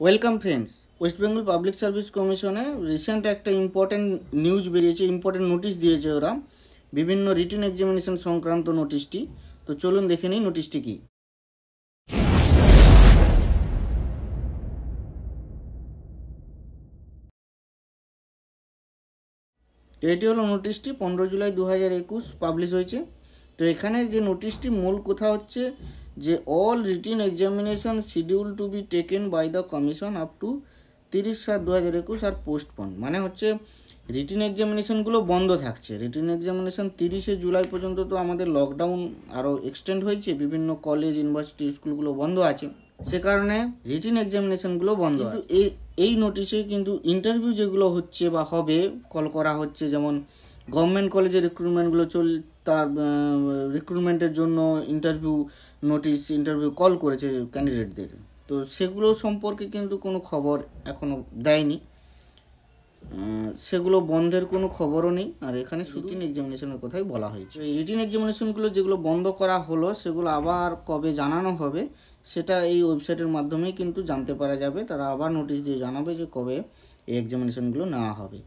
welcome friends West Bengal public service কমিশনে recent একটা important news বেরিয়েছে ইম্পর্টেন্ট নোটিশ দিয়েছে ওরা বিভিন্ন রিটেন এক্সামিনেশন সংক্রান্ত নোটিশটি তো চলুন দেখে নিই নোটিশটি কী তো এটি হলো নোটিশটি পনেরো জুলাই দু হাজার একুশ পাবলিশ হয়েছে তো এখানে যে নোটিশটি মূল কথা হচ্ছে যে all written examination schedule to be taken by the commission up to তিরিশ সাত দু হাজার একুশ আর পোস্টপন মানে হচ্ছে রিটিন এক্সামিনেশনগুলো বন্ধ থাকছে রিটিন এক্সামিনেশন তিরিশে জুলাই পর্যন্ত তো আমাদের লকডাউন আরও এক্সটেন্ড হয়েছে বিভিন্ন কলেজ ইউনিভার্সিটি স্কুলগুলো বন্ধ আছে সে কারণে রিটিন এক্সামিনেশনগুলো বন্ধ এই এই নোটিশে কিন্তু ইন্টারভিউ যেগুলো হচ্ছে বা হবে কল করা হচ্ছে যেমন গভর্নমেন্ট কলেজে রিক্রুটমেন্টগুলো চল তার রিক্রুটমেন্টের জন্য ইন্টারভিউ নোটিশ ইন্টারভিউ কল করেছে ক্যান্ডিডেটদের তো সেগুলো সম্পর্কে কিন্তু কোনো খবর এখনও দেয়নি সেগুলো বন্ধের কোনো খবরও নেই আর এখানে শুটিং এক্সামিনেশনের কথাই বলা হয়েছে রিটিন এক্সামিনেশনগুলো যেগুলো বন্ধ করা হলো সেগুলো আবার কবে জানানো হবে সেটা এই ওয়েবসাইটের মাধ্যমেই কিন্তু জানতে পারা যাবে তারা আবার নোটিশ দিয়ে জানাবে যে কবে এই এক্সামিনেশনগুলো নেওয়া হবে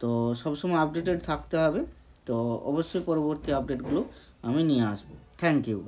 তো সবসময় আপডেটেড থাকতে হবে তো অবশ্যই পরবর্তী আপডেটগুলো আমি নিয়ে আসবো থ্যাংক ইউ